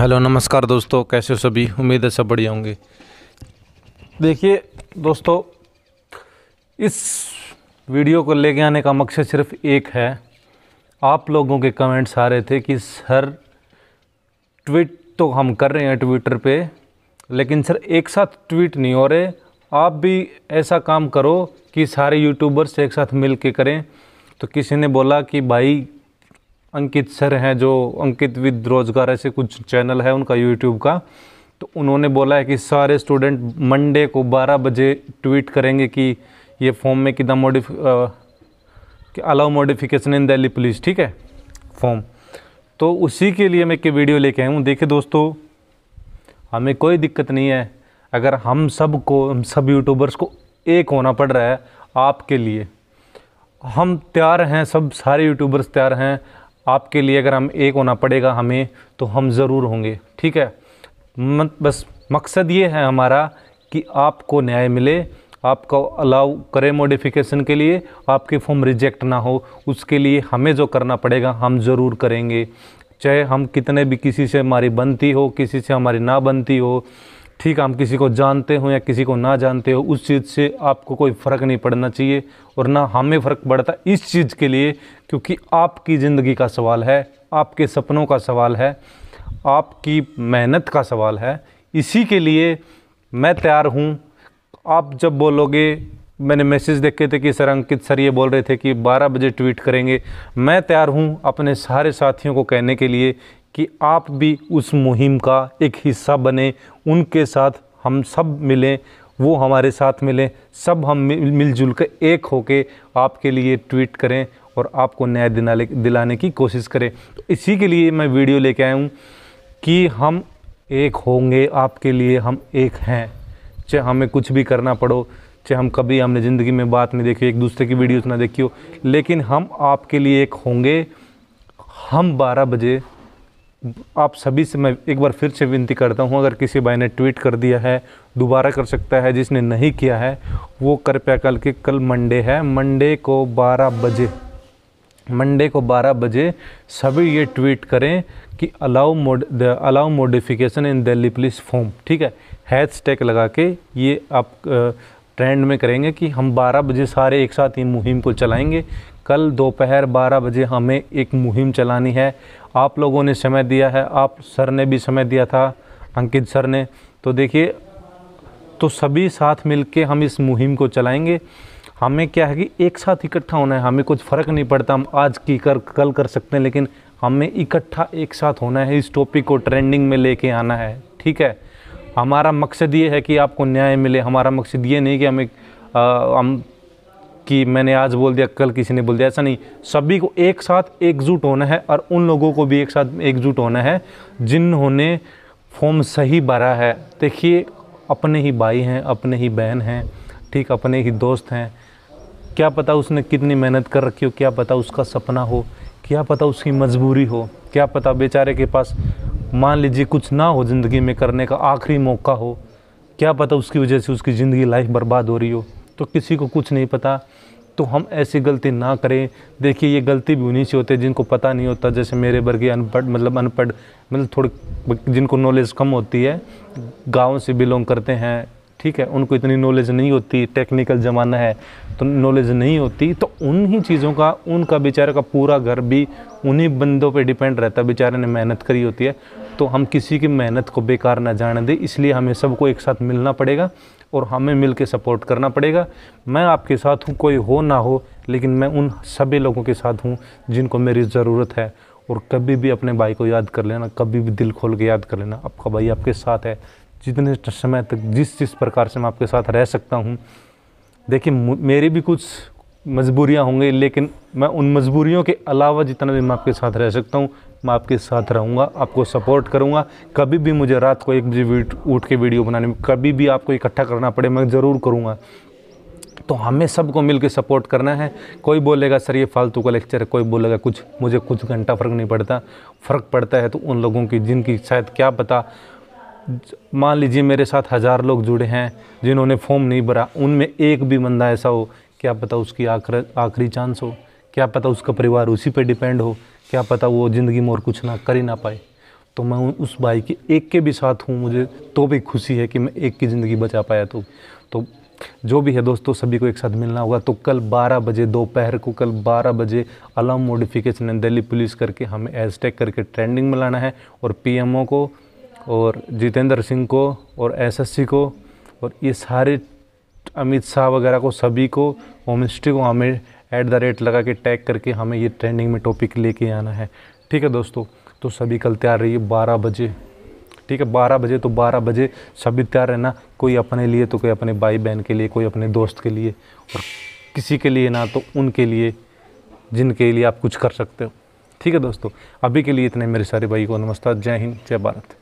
hello नमस्कार दोस्तों कैसे हो सभी उम्मीद है सब बढ़िया होंगे देखिए दोस्तों इस वीडियो को लेके आने का मकसद सिर्फ एक है आप लोगों के कमेंट्स आ रहे थे कि सर ट्वीट तो हम कर रहे हैं ट्विटर पे लेकिन सर एक साथ ट्वीट नहीं हो रहे आप भी ऐसा काम करो कि सारे यूट्यूबर्स एक साथ मिल के करें तो किसी ने बोला कि भाई अंकित सर हैं जो अंकित विद रोजगार ऐसे कुछ चैनल है उनका यूट्यूब का तो उन्होंने बोला है कि सारे स्टूडेंट मंडे को 12 बजे ट्वीट करेंगे कि ये फॉर्म में कितना modif allow modification in Delhi police ठीक है फॉर्म तो उसी के लिए मैं एक वीडियो लेके आया हूँ देखिए दोस्तों हमें कोई दिक्कत नहीं है अगर हम सब को हम सब यूट्यूबर्स को एक होना पड़ रहा है आपके लिए हम तैयार हैं सब सारे यूट्यूबर्स तैयार हैं आपके लिए अगर हम एक होना पड़ेगा हमें तो हम ज़रूर होंगे ठीक है बस मकसद ये है हमारा कि आपको न्याय मिले आपको अलाउ करें मॉडिफिकेशन के लिए आपके फॉर्म रिजेक्ट ना हो उसके लिए हमें जो करना पड़ेगा हम ज़रूर करेंगे चाहे हम कितने भी किसी से हमारी बनती हो किसी से हमारी ना बनती हो ठीक हम किसी को जानते हो या किसी को ना जानते हो उस चीज़ से आपको कोई फ़र्क नहीं पड़ना चाहिए और ना हमें फ़र्क पड़ता इस चीज़ के लिए क्योंकि आपकी ज़िंदगी का सवाल है आपके सपनों का सवाल है आपकी मेहनत का सवाल है इसी के लिए मैं तैयार हूँ आप जब बोलोगे मैंने मैसेज देखे थे कि सर अंकित सर ये बोल रहे थे कि 12 बजे ट्वीट करेंगे मैं तैयार हूँ अपने सारे साथियों को कहने के लिए कि आप भी उस मुहिम का एक हिस्सा बने उनके साथ हम सब मिलें वो हमारे साथ मिलें सब हम मिलजुल कर एक होके आपके लिए ट्वीट करें और आपको न्याय दिलाने दिलाने की कोशिश करें तो इसी के लिए मैं वीडियो लेके आया हूँ कि हम एक होंगे आपके लिए हम एक हैं चाहे हमें कुछ भी करना पड़ो चाहे हम कभी हमने ज़िंदगी में बात नहीं देखी एक दूसरे की वीडियोस ना देखी हो लेकिन हम आपके लिए एक होंगे हम बारह बजे आप सभी से मैं एक बार फिर से विनती करता हूँ अगर किसी भाई ने ट्वीट कर दिया है दोबारा कर सकता है जिसने नहीं किया है वो कृपया कल के कल मंडे है मंडे को 12 बजे मंडे को 12 बजे सभी ये ट्वीट करें कि allow mode allow modification in Delhi police form ठीक है हैच टैग लगा के ये आप ट्रेंड में करेंगे कि हम 12 बजे सारे एक साथ ही मुहिम को चलाएंगे कल दोपहर 12 बजे हमें एक मुहिम चलानी है आप लोगों ने समय दिया है आप सर ने भी समय दिया था अंकित सर ने तो देखिए तो सभी साथ मिल के हम इस मुहिम को चलाएंगे हमें क्या है कि एक साथ इकट्ठा होना है हमें कुछ फ़र्क नहीं पड़ता हम आज की कर कल कर सकते हैं लेकिन हमें इकट्ठा एक साथ होना है इस टॉपिक को ट्रेंडिंग में लेके आना है ठीक है हमारा मकसद ये है कि आपको न्याय मिले हमारा मकसद ये नहीं कि हमें आ, हम कि मैंने आज बोल दिया कल किसी ने बोल दिया ऐसा नहीं सभी को एक साथ एकजुट होना है और उन लोगों को भी एक साथ एकजुट होना है जिन्होंने फॉर्म सही भरा है देखिए अपने ही भाई हैं अपने ही बहन हैं ठीक अपने ही दोस्त हैं क्या पता उसने कितनी मेहनत कर रखी हो क्या पता उसका सपना हो क्या पता उसकी मजबूरी हो क्या पता बेचारे के पास मान लीजिए कुछ ना हो ज़िंदगी में करने का आखिरी मौका हो क्या पता उसकी वजह से उसकी ज़िंदगी लाइफ बर्बाद हो रही हो तो किसी को कुछ नहीं पता तो हम ऐसी गलती ना करें देखिए ये गलती भी उन्हीं से होती है जिनको पता नहीं होता जैसे मेरे वर्गीय अनपढ़ मतलब अनपढ़ मतलब थोड़े जिनको नॉलेज कम होती है गाँव से बिलोंग करते हैं ठीक है उनको इतनी नॉलेज नहीं होती टेक्निकल ज़माना है तो नॉलेज नहीं होती तो उन्हीं चीज़ों का उनका बेचारे का पूरा घर भी उन्हीं बंदों पे डिपेंड रहता है बेचारे ने मेहनत करी होती है तो हम किसी की मेहनत को बेकार ना जाने दें इसलिए हमें सबको एक साथ मिलना पड़ेगा और हमें मिल के सपोर्ट करना पड़ेगा मैं आपके साथ हूँ कोई हो ना हो लेकिन मैं उन सभी लोगों के साथ हूँ जिनको मेरी ज़रूरत है और कभी भी अपने भाई को याद कर लेना कभी भी दिल खोल के याद कर लेना आपका भाई आपके साथ है जितने समय तक जिस जिस प्रकार से मैं आपके साथ रह सकता हूँ देखिए मेरी भी कुछ मजबूरियाँ होंगी लेकिन मैं उन मजबूरियों के अलावा जितना भी मैं आपके साथ रह सकता हूँ मैं आपके साथ रहूँगा आपको सपोर्ट करूँगा कभी भी मुझे रात को एक बजे उठ के वीडियो बनाने में कभी भी आपको इकट्ठा करना पड़े मैं ज़रूर करूँगा तो हमें सबको मिलकर सपोर्ट करना है कोई बोलेगा सर ये फालतू का लेक्चर है कोई बोलेगा कुछ मुझे कुछ घंटा फ़र्क नहीं पड़ता फ़र्क पड़ता है तो उन लोगों की जिनकी शायद क्या पता मान लीजिए मेरे साथ हज़ार लोग जुड़े हैं जिन्होंने फॉर्म नहीं भरा उनमें एक भी बंदा ऐसा हो क्या पता उसकी आखिर आखिरी चांस हो क्या पता उसका परिवार उसी पे डिपेंड हो क्या पता वो ज़िंदगी में और कुछ ना कर ही ना पाए तो मैं उस भाई के एक के भी साथ हूँ मुझे तो भी खुशी है कि मैं एक की ज़िंदगी बचा पाया तो तो जो भी है दोस्तों सभी को एक साथ मिलना होगा तो कल 12 बजे दोपहर को कल 12 बजे अलार्म मोडिफिकेशन है दिल्ली पुलिस करके हमें एजटेक करके ट्रेंडिंग में लाना है और पीएमओ को और जितेंद्र सिंह को और एसएससी को और ये सारे अमित शाह वगैरह को सभी को होम मिनिस्ट्री को हमें ऐट द रेट लगा के टैग करके हमें ये ट्रेंडिंग में टॉपिक लेके आना है ठीक है दोस्तों तो सभी कल तैयार रहिए बारह बजे ठीक है बारह बजे तो बारह बजे सभी तैयार रहना कोई अपने लिए तो कोई अपने भाई बहन के लिए कोई अपने दोस्त के लिए और किसी के लिए ना तो उनके लिए जिनके लिए आप कुछ कर सकते हो ठीक है दोस्तों अभी के लिए इतने मेरे सारे भाई को नमस्कार जय हिंद जय भारत